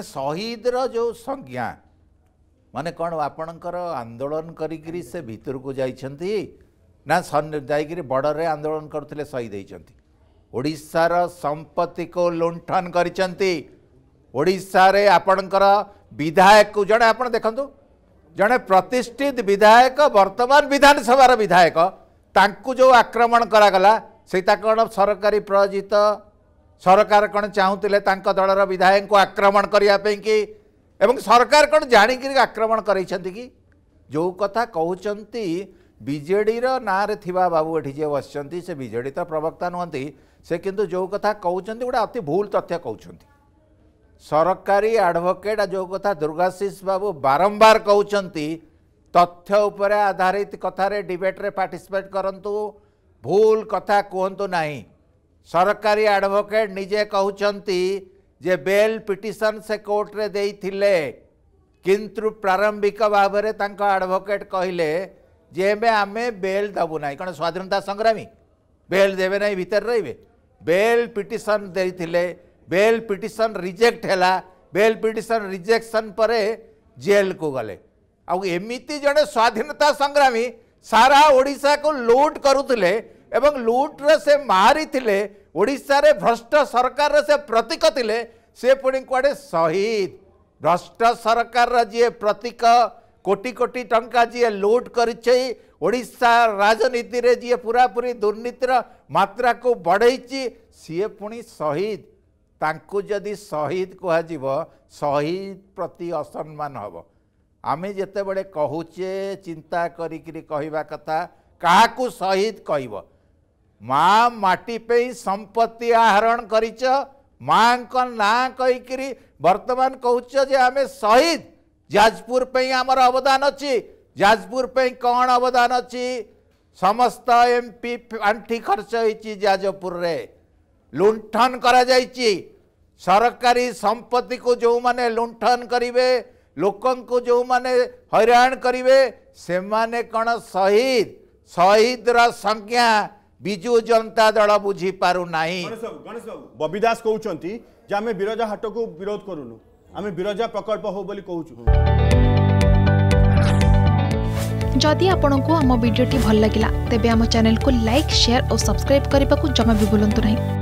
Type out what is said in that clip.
शहीद र जो संज्ञा मन कपणको आन्दोलन गरिक से भित्र नै बर्डरे आन्दोलन गरहीद हुन्छ ओडार सम्पत्तिको लुन्ठन गरिन्छ ओडा आपण् विधायक जन आउँदो जन प्रतिष्ठित विधायक बर्तमान विधानसभार विधायक जो आक्रमण से सरकारी गरागलाजित ସରକାର କ'ଣ ଚାହୁଁଥିଲେ ତାଙ୍କ ଦଳର ବିଧାୟକଙ୍କୁ ଆକ୍ରମଣ କରିବା ପାଇଁ କି ଏବଂ ସରକାର କ'ଣ ଜାଣିକିରି ଆକ୍ରମଣ କରେଇଛନ୍ତି କି ଯେଉଁ କଥା କହୁଛନ୍ତି ବିଜେଡ଼ିର ନାଁରେ ଥିବା ବାବୁ ଏଠି ଯିଏ ବସିଛନ୍ତି ସେ ବିଜେଡ଼ି ତ ପ୍ରବକ୍ତା ନୁହନ୍ତି ସେ କିନ୍ତୁ ଯେଉଁ କଥା କହୁଛନ୍ତି ଗୋଟେ ଅତି ଭୁଲ ତଥ୍ୟ କହୁଛନ୍ତି ସରକାରୀ ଆଡ଼ଭୋକେଟ୍ ଯେଉଁ କଥା ଦୁର୍ଗାଶିଷ ବାବୁ ବାରମ୍ବାର କହୁଛନ୍ତି ତଥ୍ୟ ଉପରେ ଆଧାରିତ କଥାରେ ଡିବେଟ୍ରେ ପାର୍ଟିସିପେଟ୍ କରନ୍ତୁ ଭୁଲ କଥା କୁହନ୍ତୁ ନାହିଁ ସରକାରୀ ଆଡ଼ଭୋକେଟ୍ ନିଜେ କହୁଛନ୍ତି ଯେ ବେଲ୍ ପିଟିସନ୍ ସେ କୋର୍ଟରେ ଦେଇଥିଲେ କିନ୍ତୁ ପ୍ରାରମ୍ଭିକ ଭାବରେ ତାଙ୍କ ଆଡ଼ଭୋକେଟ୍ କହିଲେ ଯେ ଏବେ ଆମେ ବେଲ୍ ଦେବୁ ନାହିଁ କ'ଣ ସ୍ୱାଧୀନତା ସଂଗ୍ରାମୀ ବେଲ୍ ଦେବେ ନାହିଁ ଭିତରେ ରହିବେ ବେଲ୍ ପିଟିସନ୍ ଦେଇଥିଲେ ବେଲ୍ ପିଟିସନ୍ ରିଜେକ୍ଟ ହେଲା ବେଲ୍ ପିଟିସନ୍ ରିଜେକ୍ସନ୍ ପରେ ଜେଲ୍କୁ ଗଲେ ଆଉ ଏମିତି ଜଣେ ସ୍ୱାଧୀନତା ସଂଗ୍ରାମୀ ସାରା ଓଡ଼ିଶାକୁ ଲୁଟ୍ କରୁଥିଲେ ଏବଂ ଲୁଟ୍ରେ ସେ ମାହାରି ଥିଲେ ଓଡ଼ିଶାରେ ଭ୍ରଷ୍ଟ ସରକାରର ସେ ପ୍ରତୀକ ଥିଲେ ସେ ପୁଣି କୁଆଡ଼େ ଶହୀଦ ଭ୍ରଷ୍ଟ ସରକାରର ଯିଏ ପ୍ରତୀକ କୋଟି କୋଟି ଟଙ୍କା ଯିଏ ଲୁଟ୍ କରିଛି ଓଡ଼ିଶା ରାଜନୀତିରେ ଯିଏ ପୁରାପୁରି ଦୁର୍ନୀତିର ମାତ୍ରାକୁ ବଢ଼େଇଛି ସିଏ ପୁଣି ଶହୀଦ ତାଙ୍କୁ ଯଦି ଶହୀଦ କୁହାଯିବ ଶହୀଦ ପ୍ରତି ଅସମ୍ମାନ ହେବ ଆମେ ଯେତେବେଳେ କହୁଛେ ଚିନ୍ତା କରିକିରି କହିବା କଥା କାହାକୁ ଶହୀଦ କହିବ माटीप सम्पत्ति आह गरिच मार्तमान कि आमे शहीद जाजपुर आम अवदान अझ जाजपुर कन् अवदान अझ समस्त एमपि पाठी खर्च हुन्छ जाजपुर लुन्ठन गरी को जो भने लुन्ठन गरे लोक जो हैराण गरेस शहीद सहिद्र संज्ञा विजु जनता दल बुझीपुर बबी दास कहते बीरजा हाट को विरोध करूनु आम बीरजा प्रकल्प हो जदि आपण को आम भिड्टे भल लगा तेब चेल को लाइक सेयार और सब्सक्राइब करने को जमा भी बुलां नहीं